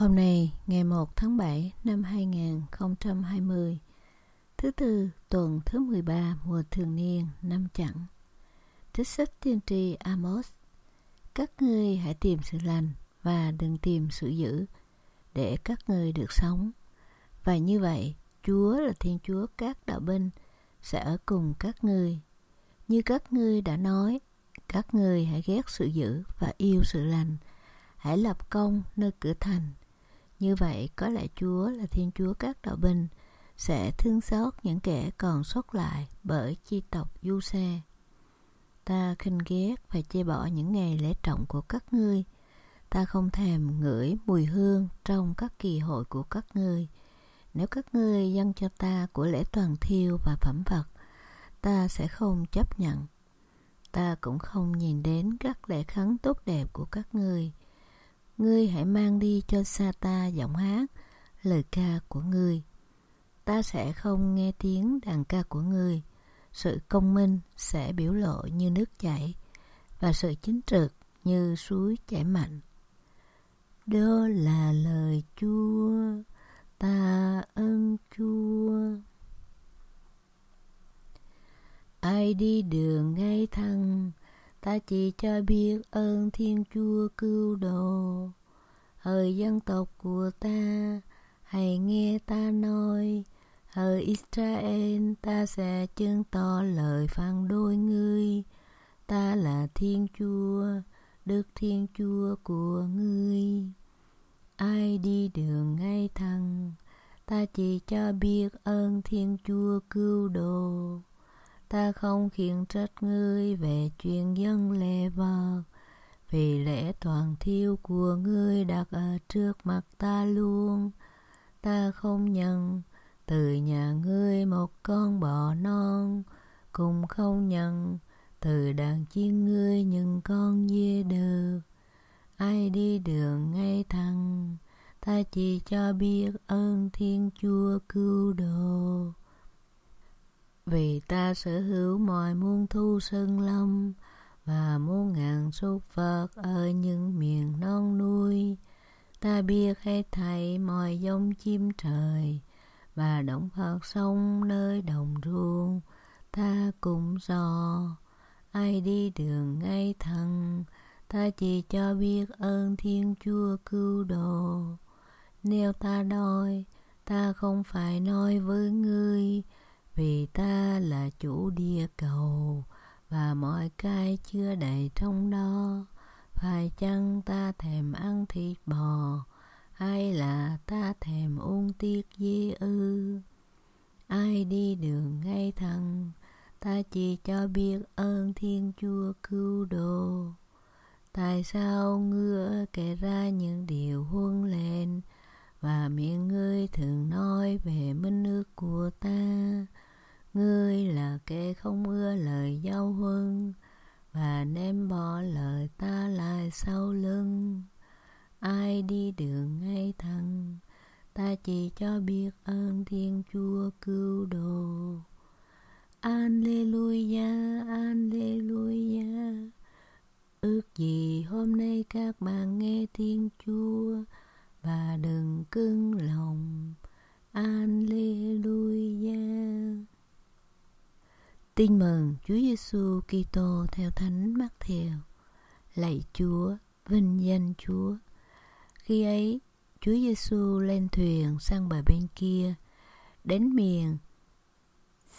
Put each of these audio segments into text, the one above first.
Hôm nay, ngày 1 tháng 7 năm 2020, thứ tư tuần thứ 13 mùa thường niên năm chẳng. Trích sách tiên tri Amos Các ngươi hãy tìm sự lành và đừng tìm sự dữ để các ngươi được sống. Và như vậy, Chúa là Thiên Chúa các đạo binh sẽ ở cùng các ngươi. Như các ngươi đã nói, các ngươi hãy ghét sự dữ và yêu sự lành. Hãy lập công nơi cửa thành như vậy có lẽ Chúa là Thiên Chúa các đạo binh sẽ thương xót những kẻ còn sót lại bởi chi tộc du xe. Ta khinh ghét phải chê bỏ những ngày lễ trọng của các ngươi. Ta không thèm ngửi mùi hương trong các kỳ hội của các ngươi. Nếu các ngươi dâng cho ta của lễ toàn thiêu và phẩm vật, ta sẽ không chấp nhận. Ta cũng không nhìn đến các lễ khấn tốt đẹp của các ngươi ngươi hãy mang đi cho xa ta giọng hát, lời ca của ngươi. Ta sẽ không nghe tiếng đàn ca của ngươi, sự công minh sẽ biểu lộ như nước chảy và sự chính trực như suối chảy mạnh. Đó là lời Chúa, ta ơn Chúa. Ai đi đường ngay thăng, ta chỉ cho biết ơn Thiên Chúa cứu độ hỡi dân tộc của ta hãy nghe ta nói hỡi Israel ta sẽ chứng tỏ lời phán đôi ngươi ta là thiên chúa đức thiên chúa của ngươi ai đi đường ngay thẳng ta chỉ cho biết ơn thiên chúa cứu độ ta không khiển trách ngươi về chuyện dân lệ vợ vì lẽ toàn thiêu của ngươi đặt ở trước mặt ta luôn Ta không nhận từ nhà ngươi một con bò non Cũng không nhận từ đàn chiên ngươi những con dê được Ai đi đường ngay thẳng Ta chỉ cho biết ơn Thiên Chúa cứu độ Vì ta sở hữu mọi muôn thu sơn lâm và muôn ngàn số Phật ở những miền non núi Ta biết hết thảy mọi giống chim trời và động Phật sông nơi đồng ruộng. Ta cũng do ai đi đường ngay thẳng, ta chỉ cho biết ơn Thiên Chúa cứu độ. Nếu ta đòi ta không phải nói với ngươi, vì ta là chủ địa cầu mọi cay chưa đầy trong đó phải chăng ta thèm ăn thịt bò hay là ta thèm uống tiết dê ư ai đi đường ngay thẳng ta chỉ cho biết ơn thiên chúa cứu độ tại sao ngựa kể ra những điều huân lên và miệng ngươi thường nói về minh nước của ta Ngươi là kẻ không ưa lời giao huân Và ném bỏ lời ta lại sau lưng Ai đi đường ngay thẳng Ta chỉ cho biết ơn Thiên Chúa cứu độ Alleluia, Alleluia Ước gì hôm nay các bạn nghe Thiên Chúa Và đừng cứng lòng Alleluia Tin mừng Chúa Giêsu Kitô theo Thánh Mắc Thiều. Lạy Chúa, vinh danh Chúa. Khi ấy, Chúa Giêsu lên thuyền sang bờ bên kia, đến miền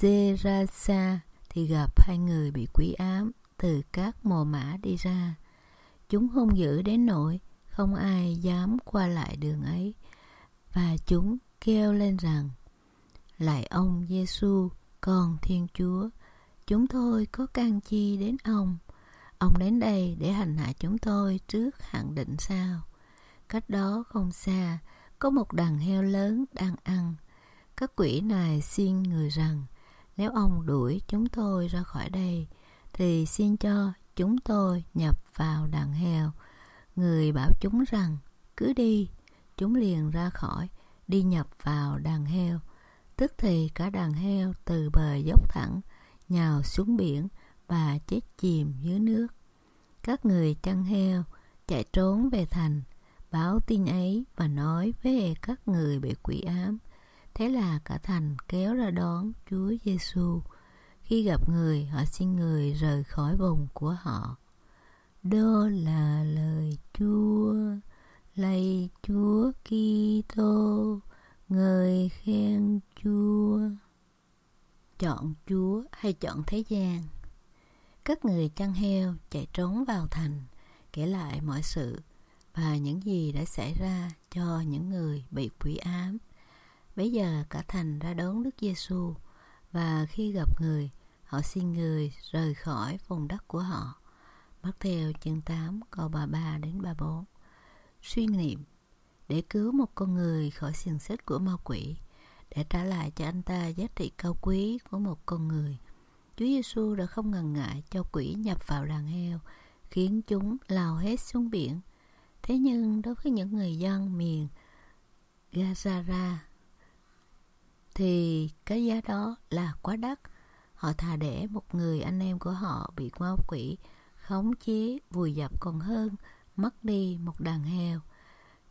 Gerasa thì gặp hai người bị quỷ ám từ các mồ mã đi ra. Chúng hung dữ đến nỗi không ai dám qua lại đường ấy và chúng kêu lên rằng: Lạy ông Giêsu, con Thiên Chúa, chúng tôi có can chi đến ông ông đến đây để hành hạ chúng tôi trước hạn định sao cách đó không xa có một đàn heo lớn đang ăn các quỷ này xin người rằng nếu ông đuổi chúng tôi ra khỏi đây thì xin cho chúng tôi nhập vào đàn heo người bảo chúng rằng cứ đi chúng liền ra khỏi đi nhập vào đàn heo tức thì cả đàn heo từ bờ dốc thẳng nhào xuống biển và chết chìm dưới nước. Các người chăn heo chạy trốn về thành, báo tin ấy và nói về các người bị quỷ ám. Thế là cả thành kéo ra đón Chúa Giêsu. Khi gặp người, họ xin người rời khỏi vùng của họ. Đó là lời Chúa, lạy Chúa Kitô, người khen Chúa chọn Chúa hay chọn thế gian. Các người chăn heo chạy trốn vào thành, kể lại mọi sự và những gì đã xảy ra cho những người bị quỷ ám. Bấy giờ cả thành ra đón Đức Giêsu và khi gặp người, họ xin người rời khỏi vùng đất của họ. Bắt theo chương 8 câu 33 đến 34. Suy niệm để cứu một con người khỏi xiềng xích của ma quỷ để trả lại cho anh ta giá trị cao quý của một con người. Chúa Giêsu đã không ngần ngại cho quỷ nhập vào đàn heo, khiến chúng lao hết xuống biển. Thế nhưng đối với những người dân miền Gazara thì cái giá đó là quá đắt. Họ thà để một người anh em của họ bị ma quỷ khống chế vùi dập còn hơn mất đi một đàn heo.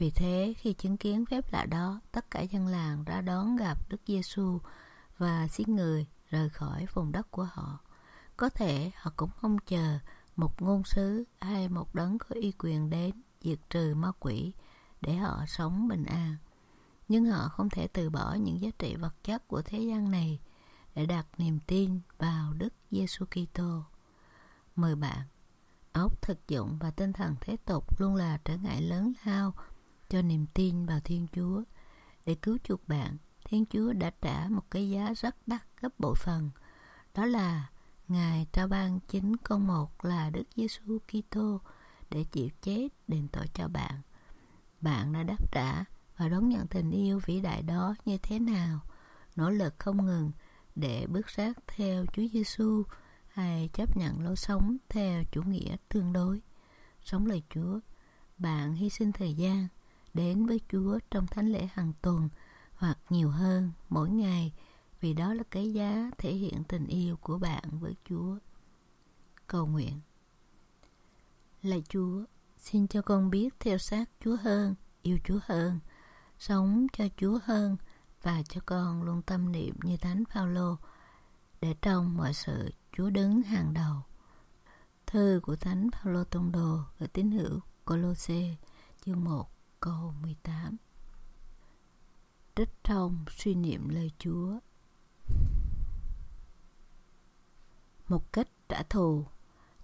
Vì thế, khi chứng kiến phép lạ đó, tất cả dân làng ra đón gặp Đức Giêsu và xin người rời khỏi vùng đất của họ. Có thể họ cũng không chờ một ngôn sứ hay một đấng có uy quyền đến diệt trừ ma quỷ để họ sống bình an. Nhưng họ không thể từ bỏ những giá trị vật chất của thế gian này để đặt niềm tin vào Đức Giêsu Kitô. Mời bạn, óc thực dụng và tinh thần thế tục luôn là trở ngại lớn lao cho niềm tin vào Thiên Chúa. Để cứu chuộc bạn, Thiên Chúa đã trả một cái giá rất đắt gấp bội phần. Đó là Ngài trao ban chính con một là Đức Giêsu Kitô để chịu chết đền tội cho bạn. Bạn đã đáp trả và đón nhận tình yêu vĩ đại đó như thế nào? Nỗ lực không ngừng để bước sát theo Chúa Giêsu hay chấp nhận lối sống theo chủ nghĩa tương đối. Sống lời Chúa, bạn hy sinh thời gian, đến với Chúa trong thánh lễ hàng tuần hoặc nhiều hơn mỗi ngày vì đó là cái giá thể hiện tình yêu của bạn với Chúa. Cầu nguyện Lạy Chúa, xin cho con biết theo sát Chúa hơn, yêu Chúa hơn, sống cho Chúa hơn và cho con luôn tâm niệm như Thánh Phaolô để trong mọi sự Chúa đứng hàng đầu. Thư của Thánh Phaolô Tông Đồ gửi tín hữu Colosse chương 1 Câu 18 Trích trong suy niệm lời Chúa Một cách trả thù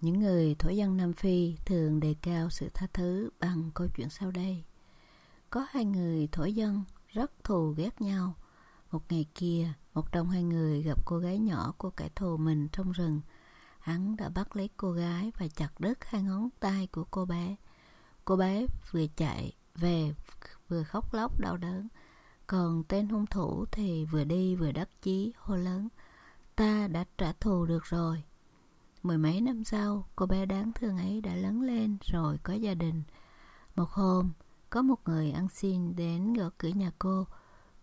Những người thổ dân Nam Phi thường đề cao sự tha thứ bằng câu chuyện sau đây Có hai người thổ dân rất thù ghét nhau Một ngày kia, một trong hai người gặp cô gái nhỏ của kẻ thù mình trong rừng Hắn đã bắt lấy cô gái và chặt đứt hai ngón tay của cô bé Cô bé vừa chạy về vừa khóc lóc đau đớn còn tên hung thủ thì vừa đi vừa đắc chí hô lớn ta đã trả thù được rồi mười mấy năm sau cô bé đáng thương ấy đã lớn lên rồi có gia đình một hôm có một người ăn xin đến gõ cửa nhà cô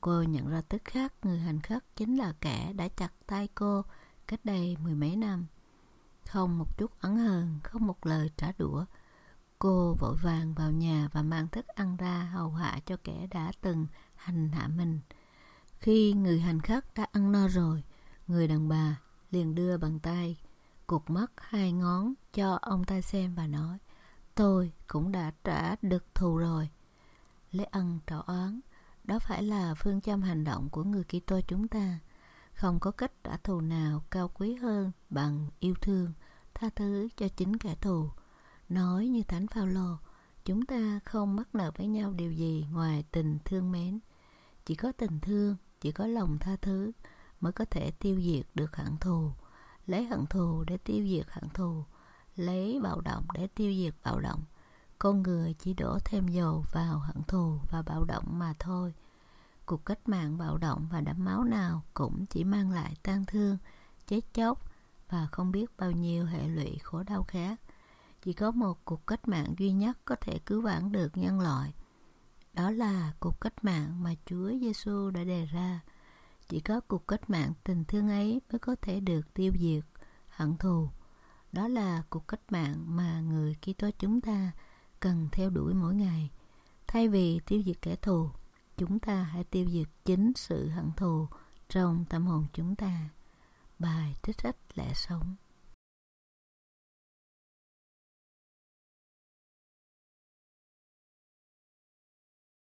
cô nhận ra tức khắc người hành khất chính là kẻ đã chặt tay cô cách đây mười mấy năm không một chút ấn hờn không một lời trả đũa Cô vội vàng vào nhà và mang thức ăn ra hầu hạ cho kẻ đã từng hành hạ mình. Khi người hành khách đã ăn no rồi, người đàn bà liền đưa bàn tay cụt mắt hai ngón cho ông ta xem và nói Tôi cũng đã trả được thù rồi. Lấy ăn trả oán, đó phải là phương châm hành động của người Kitô chúng ta. Không có cách trả thù nào cao quý hơn bằng yêu thương, tha thứ cho chính kẻ thù Nói như Thánh Phaolô, chúng ta không mắc nợ với nhau điều gì ngoài tình thương mến. Chỉ có tình thương, chỉ có lòng tha thứ mới có thể tiêu diệt được hận thù. Lấy hận thù để tiêu diệt hận thù, lấy bạo động để tiêu diệt bạo động. Con người chỉ đổ thêm dầu vào hận thù và bạo động mà thôi. Cuộc cách mạng bạo động và đẫm máu nào cũng chỉ mang lại tan thương, chết chóc và không biết bao nhiêu hệ lụy khổ đau khác chỉ có một cuộc cách mạng duy nhất có thể cứu vãn được nhân loại. Đó là cuộc cách mạng mà Chúa Giêsu đã đề ra. Chỉ có cuộc cách mạng tình thương ấy mới có thể được tiêu diệt hận thù. Đó là cuộc cách mạng mà người Kitô chúng ta cần theo đuổi mỗi ngày. Thay vì tiêu diệt kẻ thù, chúng ta hãy tiêu diệt chính sự hận thù trong tâm hồn chúng ta. Bài trích sách lẽ sống